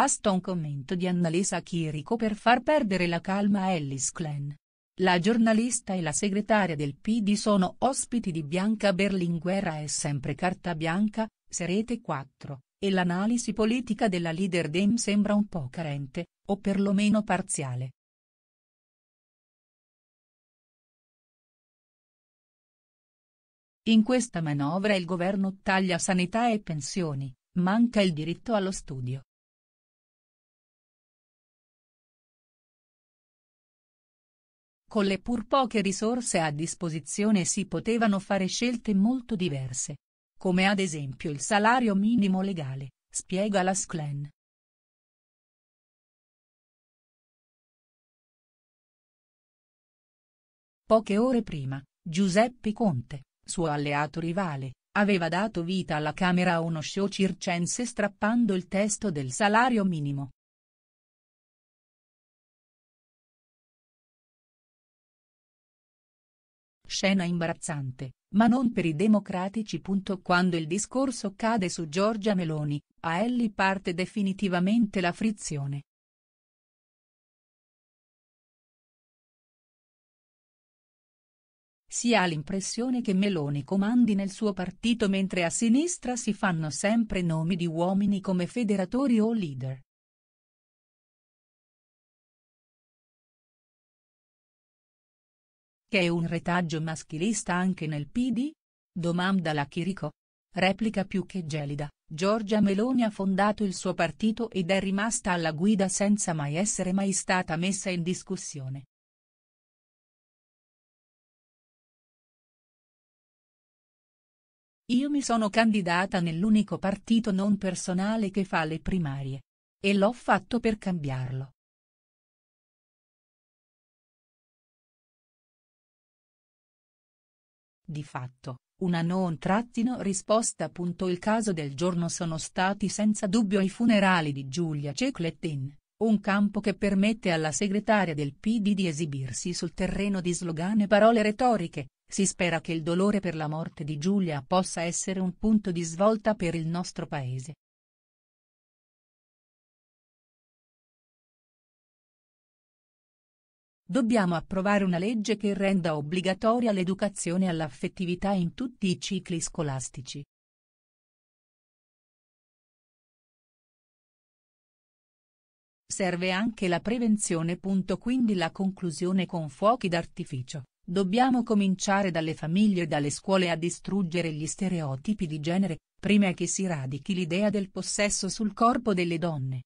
basta un commento di Annalisa Chirico per far perdere la calma a Ellis Klein. La giornalista e la segretaria del PD sono ospiti di Bianca Berlinguerra e sempre carta bianca, Serete 4, e l'analisi politica della leader Dem sembra un po' carente, o perlomeno parziale. In questa manovra il governo taglia sanità e pensioni, manca il diritto allo studio. Con le pur poche risorse a disposizione si potevano fare scelte molto diverse. Come ad esempio il salario minimo legale, spiega la Sclen. Poche ore prima, Giuseppe Conte, suo alleato rivale, aveva dato vita alla Camera a uno show circense strappando il testo del salario minimo, Scena imbarazzante, ma non per i democratici. Quando il discorso cade su Giorgia Meloni, a Elli parte definitivamente la frizione. si ha l'impressione che Meloni comandi nel suo partito mentre a sinistra si fanno sempre nomi di uomini come federatori o leader. Che è un retaggio maschilista anche nel PD? Domanda la Chirico. Replica più che gelida, Giorgia Meloni ha fondato il suo partito ed è rimasta alla guida senza mai essere mai stata messa in discussione. Io mi sono candidata nell'unico partito non personale che fa le primarie. E l'ho fatto per cambiarlo. Di fatto, una non trattino risposta. Il caso del giorno sono stati senza dubbio i funerali di Giulia Ceclettin, un campo che permette alla segretaria del PD di esibirsi sul terreno di slogan e parole retoriche, si spera che il dolore per la morte di Giulia possa essere un punto di svolta per il nostro paese, Dobbiamo approvare una legge che renda obbligatoria l'educazione all'affettività in tutti i cicli scolastici. Serve anche la prevenzione. Quindi la conclusione con fuochi d'artificio. Dobbiamo cominciare dalle famiglie e dalle scuole a distruggere gli stereotipi di genere, prima che si radichi l'idea del possesso sul corpo delle donne.